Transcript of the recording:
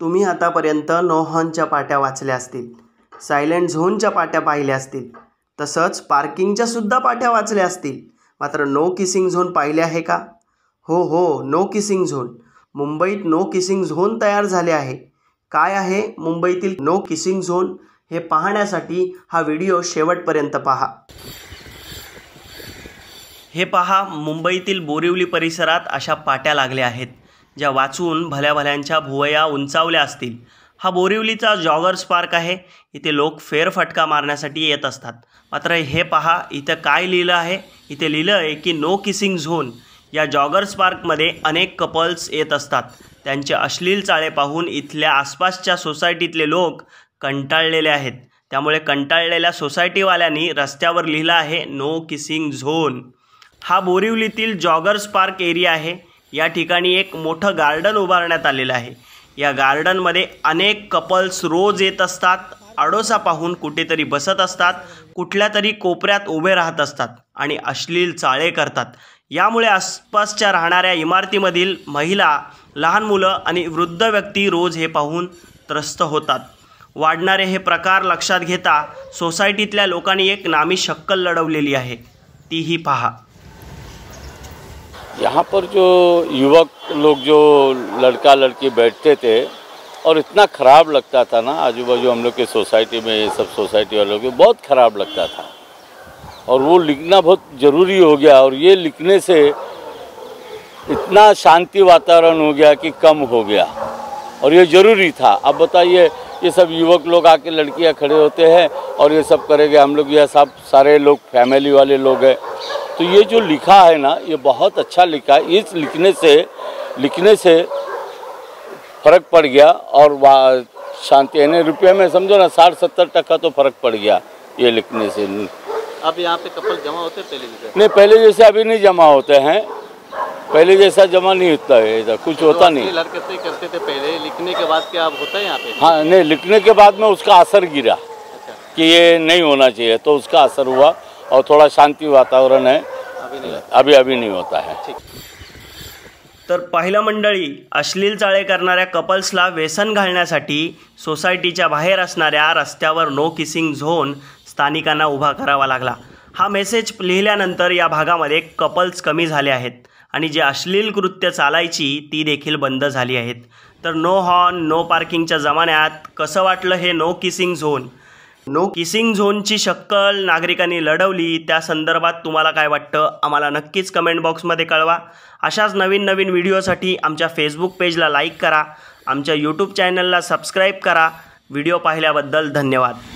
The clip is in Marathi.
तुम्ही आतापर्यंत नोहॉनच्या पाट्या वाचल्या असतील सायलेंट झोनच्या पाट्या पाहिल्या असतील तसंच पार्किंगच्या सुद्धा पाट्या वाचल्या असतील मात्र नो किसिंग झोन पाहिले आहे का हो हो नो किसिंग झोन मुंबईत नो किसिंग झोन तयार झाले आहे काय आहे मुंबईतील नो किसिंग झोन हे पाहण्यासाठी हा व्हिडिओ शेवटपर्यंत पहा हे पहा मुंबईतील बोरिवली परिसरात अशा पाट्या लागल्या आहेत ज्या वाचून भल्याभल्यांच्या भुवया उंचावल्या असतील हा बोरिवलीचा जॉगर्स पार्क आहे इथे लोक फेरफटका मारण्यासाठी येत असतात मात्र हे पहा इथं काय लिहिलं आहे इथे लिहिलं आहे की नो किसिंग झोन या जॉगर्स पार्कमध्ये अनेक कपल्स येत असतात त्यांचे अश्लील चाळे पाहून इथल्या आसपासच्या सोसायटीतले लोक कंटाळलेले आहेत त्यामुळे कंटाळलेल्या सोसायटीवाल्यांनी रस्त्यावर लिहिलं आहे नो किसिंग झोन हा बोरिवलीतील जॉगर्स पार्क एरिया आहे या ठिकाणी एक मोठं गार्डन उभारण्यात आलेलं आहे या गार्डनमध्ये अनेक कपल्स रोज येत असतात आडोसा पाहून कुठेतरी बसत असतात कुठल्या तरी कोपऱ्यात उभे राहत असतात आणि अश्लील चाळे करतात यामुळे आसपासच्या राहणाऱ्या इमारतीमधील महिला लहान मुलं आणि वृद्ध व्यक्ती रोज हे पाहून त्रस्त होतात वाढणारे हे प्रकार लक्षात घेता सोसायटीतल्या लोकांनी एक नामी शक्कल लढवलेली आहे तीही पहा यहाँ पर जो युवक लोग जो लड़का लड़की बैठते थे और इतना ख़राब लगता था ना आजू बाजू हम लोग के सोसाइटी में ये सब सोसाइटी वालों के बहुत ख़राब लगता था और वो लिखना बहुत ज़रूरी हो गया और ये लिखने से इतना शांति वातावरण हो गया कि कम हो गया और ये ज़रूरी था अब बताइए ये सब युवक लोग आके लड़कियां खड़े होते हैं और ये सब करेंगे हम लोग यह सब सारे लोग फैमिली वाले लोग हैं तो ये जो लिखा है ना ये बहुत अच्छा लिखा है इस लिखने से लिखने से फ़र्क पड़ गया और शांति यानी रुपये में समझो ना साठ सत्तर टका तो फ़र्क पड़ गया ये लिखने से अब यहाँ पे कपल जमा होते पहले जैसे नहीं पहले जैसे अभी नहीं जमा होते हैं पहले जैसा जमा नहीं होता है इधर कुछ होता नहीं हरकतें करते थे पहले लिखने के बाद क्या अब होता है यहाँ पे हाँ नहीं लिखने के बाद में उसका असर गिरा अच्छा। कि ये नहीं होना चाहिए तो उसका असर हुआ और थोड़ा शांति वातावरण है अभी अभी नहीं होता है तर पहिलं मंडळी अश्लील चाळे करणाऱ्या कपल्सला व्यसन घालण्यासाठी सोसायटीच्या बाहेर असणाऱ्या रस्त्यावर नो किसिंग झोन स्थानिकांना उभा करावा लागला हा मेसेज लिहिल्यानंतर या भागामध्ये कपल्स कमी झाले आहेत आणि जे अश्लील कृत्य चालायची ती देखील बंद झाली आहेत तर नो हॉर्न नो पार्किंगच्या जमान्यात कसं वाटलं हे no kissing zone no kissing झोनची शक्कल नागरिकांनी लढवली त्या संदर्भात तुम्हाला काय वाटतं आम्हाला नक्कीच कमेंट बॉक्समध्ये कळवा अशाच नवीन नवीन व्हिडिओसाठी आमच्या फेसबुक पेजला लाईक करा आमच्या यूट्यूब चॅनलला सबस्क्राईब करा व्हिडिओ पाहिल्याबद्दल धन्यवाद